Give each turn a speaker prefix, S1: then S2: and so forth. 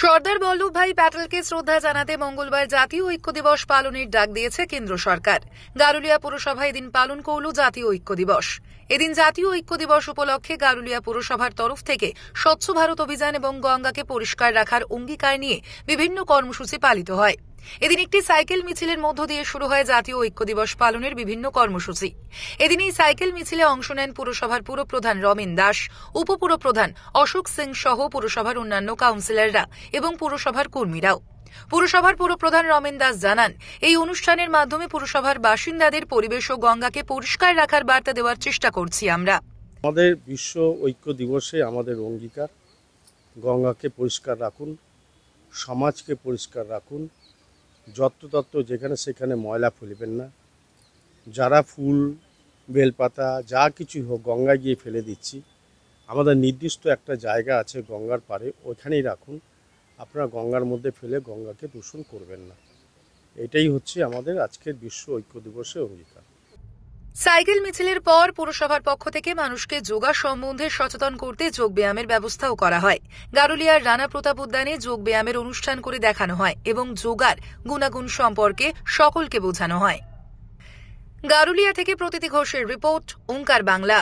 S1: সর্দার বল্লভভাই প্যাটেলকে শ্রদ্ধা জানাতে মঙ্গলবার জাতীয় ঐক্য দিবস পালনের ডাক দিয়েছে কেন্দ্র সরকার গারুলিয়া পুরসভা এদিন পালন করল জাতীয় ঐক্য দিবস এদিন জাতীয় ঐক্য দিবস উপলক্ষে গারুলিয়া পুরসভার তরফ থেকে স্বচ্ছ ভারত অভিযান এবং গঙ্গাকে পরিষ্কার রাখার অঙ্গীকার নিয়ে বিভিন্ন কর্মসূচি পালিত হয় এদিন একটি সাইকেল মিছিলের মধ্য দিয়ে শুরু হয় জাতীয় ঐক্য দিবস পালনের বিভিন্ন কর্মসূচি এদিন এই সাইকেল মিছিলে অংশ নেন পুরসভার পুরপ্রধান রমেন দাস উপপুরপ্রধান অশোক সিং সহ পুরসভার অন্যান্য কাউন্সিলররা এবং পুরসভার কর্মীরাও পুরসভার পুরপ্রধান রমেন দাস জানান এই অনুষ্ঠানের মাধ্যমে পুরসভার বাসিন্দাদের পরিবেশ ও গঙ্গাকে পরিষ্কার রাখার বার্তা দেওয়ার চেষ্টা করছি আমরা
S2: আমাদের বিশ্ব ঐক্য দিবসে আমাদের অঙ্গীকার গঙ্গাকে পরিষ্কার রাখুন সমাজকে পরিষ্কার রাখুন যত্রতত্র যেখানে সেখানে ময়লা ফেলবেন না যারা ফুল বেলপাতা যা কিছুই হোক গঙ্গায় গিয়ে ফেলে দিচ্ছি আমাদের নির্দিষ্ট একটা জায়গা আছে গঙ্গার পারে ওইখানেই রাখুন আপনারা গঙ্গার মধ্যে ফেলে গঙ্গাকে দূষণ করবেন না এটাই হচ্ছে আমাদের আজকের বিশ্ব ঐক্য দিবসের অঙ্গীকার
S1: সাইকেল মিছিলের পর পুরসভার পক্ষ থেকে মানুষকে যোগা সম্বন্ধে সচেতন করতে যোগব্যায়ামের ব্যবস্থাও করা হয় গারুলিয়ার রানা প্রতাপ উদ্যানে যোগব্যায়ামের অনুষ্ঠান করে দেখানো হয় এবং যোগার গুণাগুণ সম্পর্কে সকলকে বোঝানো হয় গারুলিয়া থেকে প্রতীতি ঘোষের রিপোর্ট ওঙ্কার বাংলা